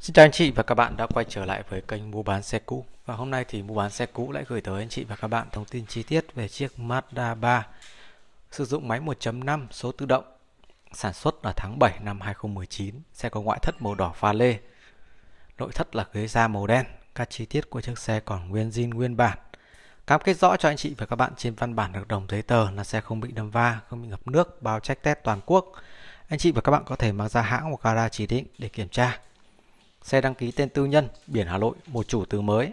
Xin chào anh chị và các bạn đã quay trở lại với kênh mua bán xe cũ và hôm nay thì mua bán xe cũ lại gửi tới anh chị và các bạn thông tin chi tiết về chiếc Mazda 3 sử dụng máy 1.5 số tự động sản xuất là tháng 7 năm 2019 xe có ngoại thất màu đỏ pha lê nội thất là ghế da màu đen các chi tiết của chiếc xe còn nguyên zin nguyên bản cam kết rõ cho anh chị và các bạn trên văn bản hợp đồng giấy tờ là xe không bị đâm va không bị ngập nước bao trách test toàn quốc anh chị và các bạn có thể mang ra hãng hoặc gara chỉ định để kiểm tra Xe đăng ký tên tư nhân, biển Hà Nội, một chủ từ mới.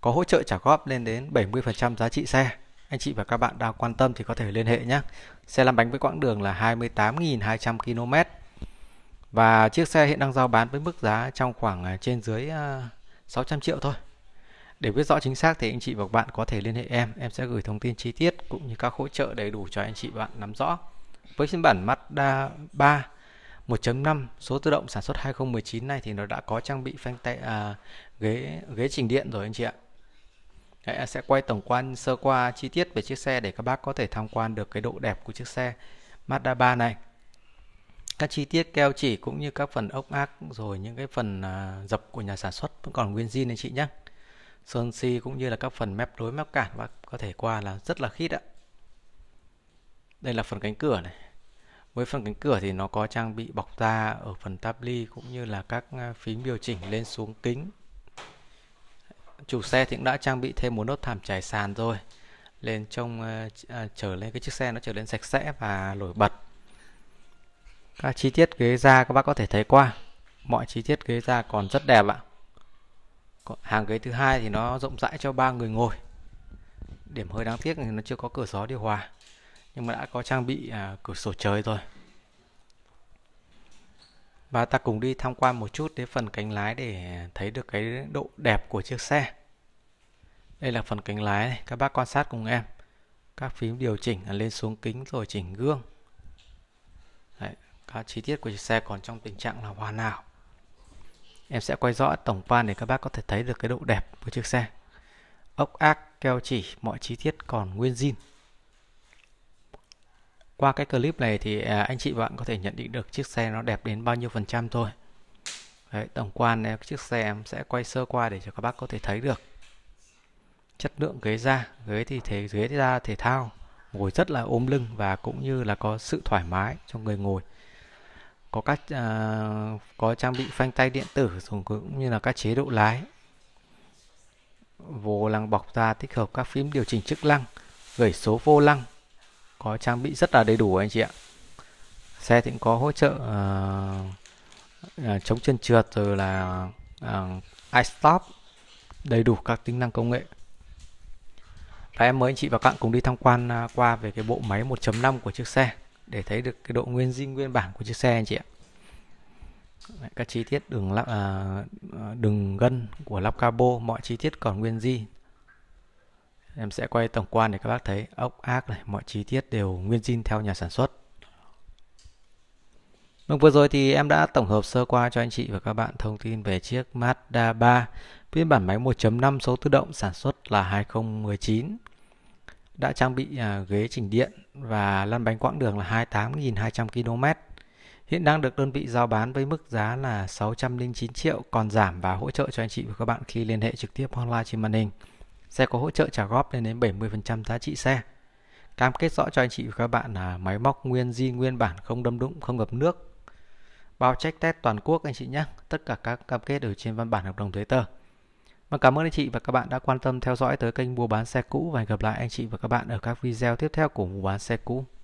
Có hỗ trợ trả góp lên đến 70% giá trị xe. Anh chị và các bạn đang quan tâm thì có thể liên hệ nhé. Xe làm bánh với quãng đường là 28.200 km. Và chiếc xe hiện đang giao bán với mức giá trong khoảng à, trên dưới 600 à, triệu thôi. Để biết rõ chính xác thì anh chị và các bạn có thể liên hệ em, em sẽ gửi thông tin chi tiết cũng như các hỗ trợ đầy đủ cho anh chị và bạn nắm rõ. Với phiên bản Mazda 3 1.5 số tự động sản xuất 2019 này thì nó đã có trang bị phanh tay à, ghế ghế chỉnh điện rồi anh chị ạ Đấy, sẽ quay tổng quan sơ qua chi tiết về chiếc xe để các bác có thể tham quan được cái độ đẹp của chiếc xe Mazda 3 này các chi tiết keo chỉ cũng như các phần ốc ác rồi những cái phần à, dập của nhà sản xuất vẫn còn nguyên zin anh chị nhé sơn si cũng như là các phần mép đối mép cản bác có thể qua là rất là khít ạ đây là phần cánh cửa này với phần cánh cửa thì nó có trang bị bọc da ở phần táp ly cũng như là các à, phím điều chỉnh lên xuống kính chủ xe thì cũng đã trang bị thêm một nốt thảm trải sàn rồi lên trông à, à trở lên cái chiếc xe nó trở lên sạch sẽ và nổi bật các chi tiết ghế da các bác có thể thấy qua mọi chi tiết ghế da còn rất đẹp ạ hàng ghế thứ hai thì nó rộng rãi cho ba người ngồi điểm hơi đáng tiếc là nó chưa có cửa gió điều hòa nhưng mà đã có trang bị à, cửa sổ trời rồi và ta cùng đi tham quan một chút đến phần cánh lái để thấy được cái độ đẹp của chiếc xe đây là phần cánh lái này các bác quan sát cùng em các phím điều chỉnh lên xuống kính rồi chỉnh gương Đấy, các chi tiết của chiếc xe còn trong tình trạng là hoàn hảo em sẽ quay rõ tổng quan để các bác có thể thấy được cái độ đẹp của chiếc xe ốc ác keo chỉ mọi chi tiết còn nguyên zin qua cái clip này thì à, anh chị và bạn có thể nhận định được chiếc xe nó đẹp đến bao nhiêu phần trăm thôi Đấy, tổng quan này, chiếc xe em sẽ quay sơ qua để cho các bác có thể thấy được chất lượng ghế da ghế thì thế ghế da thể thao ngồi rất là ôm lưng và cũng như là có sự thoải mái cho người ngồi có các uh, có trang bị phanh tay điện tử dùng cũng như là các chế độ lái vô lăng bọc da tích hợp các phím điều chỉnh chức năng gửi số vô lăng có trang bị rất là đầy đủ anh chị ạ xe thì cũng có hỗ trợ uh, uh, chống chân trượt rồi là uh, ờ, stop đầy đủ các tính năng công nghệ và em mời anh chị và các bạn cùng đi tham quan uh, qua về cái bộ máy 1.5 của chiếc xe để thấy được cái độ nguyên dinh nguyên bản của chiếc xe anh chị ạ các chi tiết đường lắp, uh, đường gân của lắp cabo mọi chi tiết còn nguyên di em sẽ quay tổng quan để các bác thấy ốc ác này mọi chi tiết đều nguyên zin theo nhà sản xuất Vâng vừa rồi thì em đã tổng hợp sơ qua cho anh chị và các bạn thông tin về chiếc Mazda 3 phiên bản máy 1.5 số tự động sản xuất là 2019 đã trang bị à, ghế chỉnh điện và lăn bánh quãng đường là 28.200 km hiện đang được đơn vị giao bán với mức giá là 609 triệu còn giảm và hỗ trợ cho anh chị và các bạn khi liên hệ trực tiếp online trên màn hình Xe có hỗ trợ trả góp lên đến 70% giá trị xe. Cam kết rõ cho anh chị và các bạn là máy móc nguyên di nguyên bản không đâm đụng, không ngập nước. Bao check test toàn quốc anh chị nhé. Tất cả các cam kết ở trên văn bản hợp đồng thuế tờ. Và cảm ơn anh chị và các bạn đã quan tâm theo dõi tới kênh mua bán xe cũ và hẹn gặp lại anh chị và các bạn ở các video tiếp theo của mua bán xe cũ.